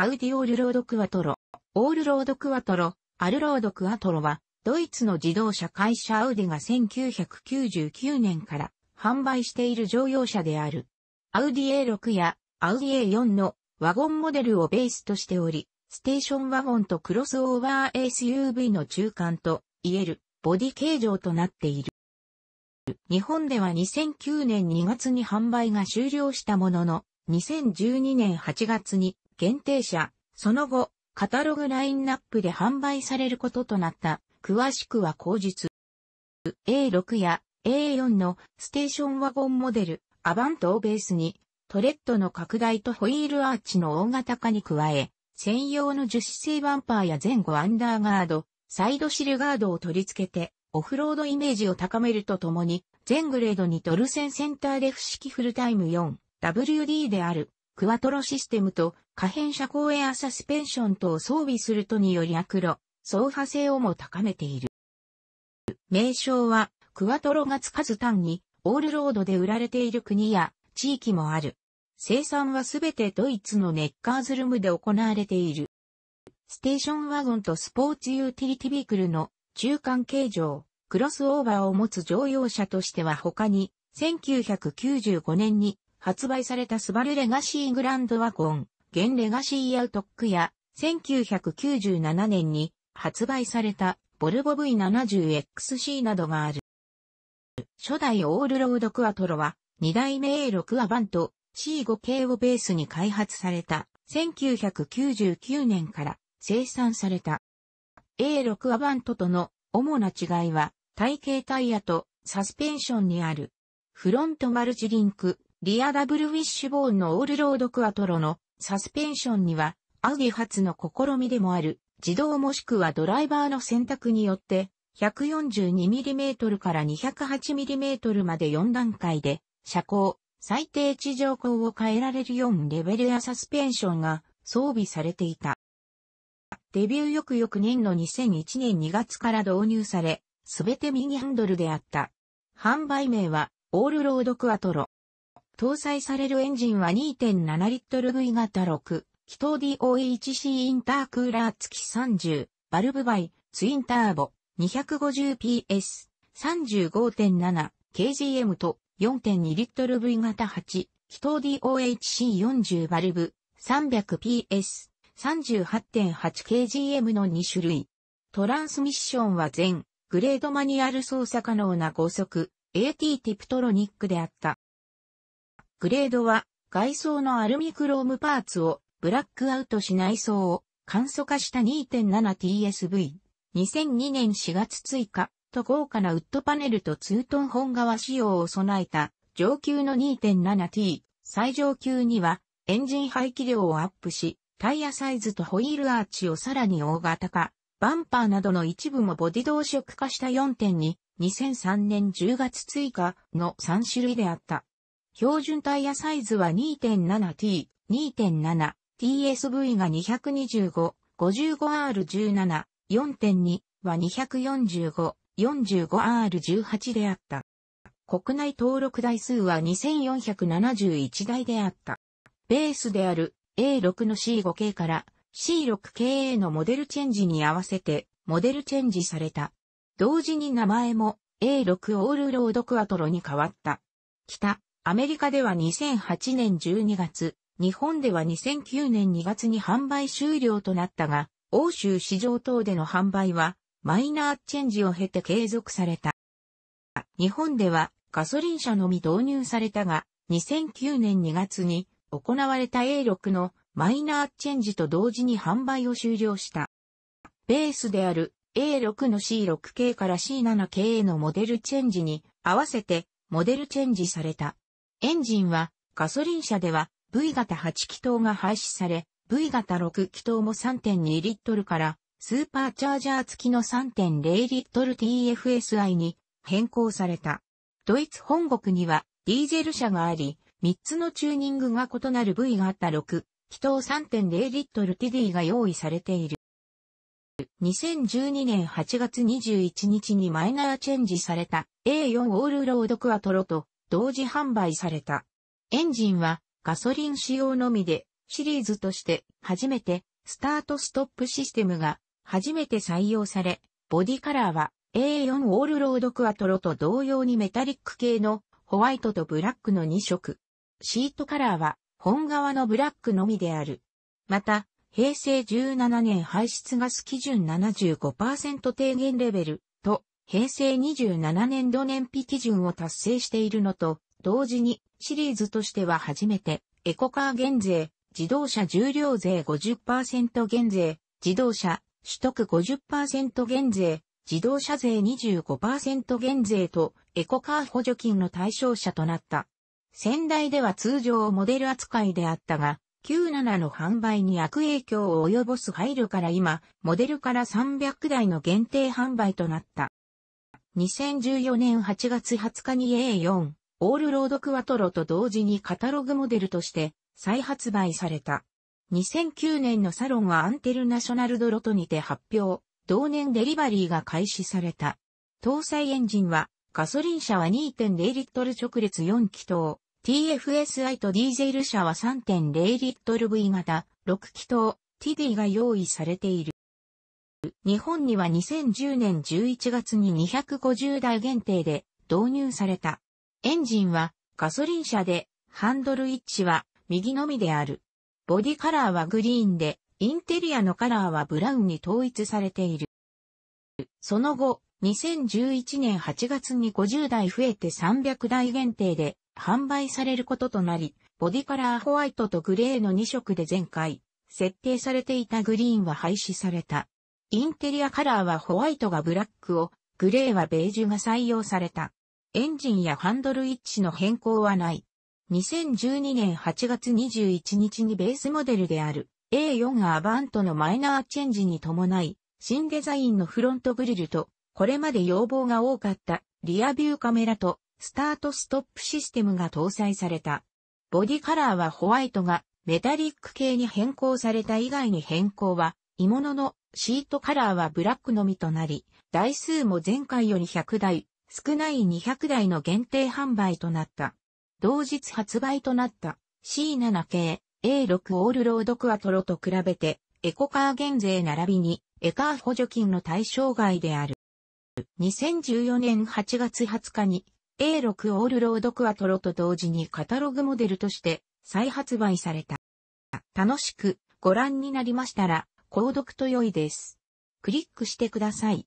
アウディオールロードクワトロ、オールロードクワトロ、アルロードクワトロは、ドイツの自動車会社アウディが1999年から販売している乗用車である。アウディ A6 やアウディ A4 のワゴンモデルをベースとしており、ステーションワゴンとクロスオーバー SUV の中間と言えるボディ形状となっている。日本では2009年2月に販売が終了したものの、2012年8月に限定車、その後、カタログラインナップで販売されることとなった。詳しくは後日。A6 や A4 のステーションワゴンモデル、アバントをベースに、トレッドの拡大とホイールアーチの大型化に加え、専用の樹脂製バンパーや前後アンダーガード、サイドシルガードを取り付けて、オフロードイメージを高めるとともに、全グレードにドルセンセンターレフ式フルタイム 4WD であるクワトロシステムと可変車高エアサスペンション等を装備するとによりアクロ、走破性をも高めている。名称は、クワトロがつかず単に、オールロードで売られている国や地域もある。生産はすべてドイツのネッカーズルムで行われている。ステーションワゴンとスポーツユーティリティビークルの中間形状、クロスオーバーを持つ乗用車としては他に、1995年に発売されたスバルレガシーグランドワゴン、現レガシーアウトックや、1997年に発売されたボルボ V70XC などがある。初代オールロードクアトロは、2代目 A 6アバンと C5 系をベースに開発された1999年から生産された。A6 アバントとの主な違いは、体型タイヤとサスペンションにある。フロントマルチリンク、リアダブルウィッシュボーンのオールロードクアトロのサスペンションには、アウディ初の試みでもある、自動もしくはドライバーの選択によって、142mm から 208mm まで4段階で、車高、最低地上高を変えられる4レベルやサスペンションが装備されていた。デビュー翌々年の2001年2月から導入され、すべてミニハンドルであった。販売名は、オールロードクアトロ。搭載されるエンジンは2.7リットル V 型6、気筒 DOHC インタークーラー付き30、バルブバイ、ツインターボ、250PS、35.7kgm と4.2リットル V 型8、気筒 DOHC40 バルブ、300PS、38.8kgm の2種類。トランスミッションは全、グレードマニュアル操作可能な高速、AT ティプトロニックであった。グレードは外装のアルミクロームパーツをブラックアウトし内装を簡素化した 2.7TSV。2002年4月追加と豪華なウッドパネルとツートン本革仕様を備えた上級の 2.7T。最上級にはエンジン排気量をアップし、タイヤサイズとホイールアーチをさらに大型化、バンパーなどの一部もボディ同色化した4.2、2003年10月追加の3種類であった。標準タイヤサイズは 2.7T、2.7、TSV が225、55R17、4.2は245、45R18 であった。国内登録台数は2471台であった。ベースである A6 の C5 系から C6 系 a のモデルチェンジに合わせてモデルチェンジされた。同時に名前も A6 オールロードクアトロに変わった。北、アメリカでは2008年12月、日本では2009年2月に販売終了となったが、欧州市場等での販売は、マイナーチェンジを経て継続された。日本ではガソリン車のみ導入されたが、2009年2月に行われた A6 のマイナーチェンジと同時に販売を終了した。ベースである A6 の C6 系から C7 系へのモデルチェンジに合わせてモデルチェンジされたエンジンはガソリン車では V 型8気筒が廃止され、V 型6気筒も3.2リットルからスーパーチャージャー付きの3.0リットル TFSI に変更された。ドイツ本国にはディーゼル車があり、3つのチューニングが異なる V 型6気筒3.0リットル TD が用意されている。2012年8月21日にマイナーチェンジされた A4 オールロードクアトロと同時販売された。エンジンはガソリン仕様のみで、シリーズとして初めてスタートストップシステムが初めて採用され、ボディカラーは A4 オールロードクアトロと同様にメタリック系のホワイトとブラックの2色。シートカラーは本側のブラックのみである。また、平成17年排出ガス基準75%低減レベル平成27年度燃費基準を達成しているのと、同時にシリーズとしては初めて、エコカー減税、自動車重量税50%減税、自動車取得50%減税、自動車税25%減税とエコカー補助金の対象者となった。先代では通常モデル扱いであったが、97の販売に悪影響を及ぼす配慮から今、モデルから300台の限定販売となった。2014年8月20日に A4、オールロードクワトロと同時にカタログモデルとして再発売された。2009年のサロンはアンテルナショナルドロトにて発表、同年デリバリーが開始された。搭載エンジンは、ガソリン車は2.0リットル直列4気筒、TFSI とディーゼル車は3.0リットル V 型、6気筒、TD が用意されている。日本には2010年11月に250台限定で導入された。エンジンはガソリン車で、ハンドル位置は右のみである。ボディカラーはグリーンで、インテリアのカラーはブラウンに統一されている。その後、2011年8月に50台増えて300台限定で販売されることとなり、ボディカラーホワイトとグレーの2色で前回設定されていたグリーンは廃止された。インテリアカラーはホワイトがブラックを、グレーはベージュが採用された。エンジンやハンドル位置の変更はない。2012年8月21日にベースモデルである A4 アバントのマイナーチェンジに伴い、新デザインのフロントグリルと、これまで要望が多かったリアビューカメラとスタートストップシステムが搭載された。ボディカラーはホワイトがメタリック系に変更された以外に変更は、鋳物のシートカラーはブラックのみとなり、台数も前回より100台、少ない200台の限定販売となった。同日発売となった C7 系 A6 オールロードクアトロと比べて、エコカー減税並びにエカー補助金の対象外である。2014年8月20日に A6 オールロードクアトロと同時にカタログモデルとして再発売された。楽しくご覧になりましたら、購読と良いです。クリックしてください。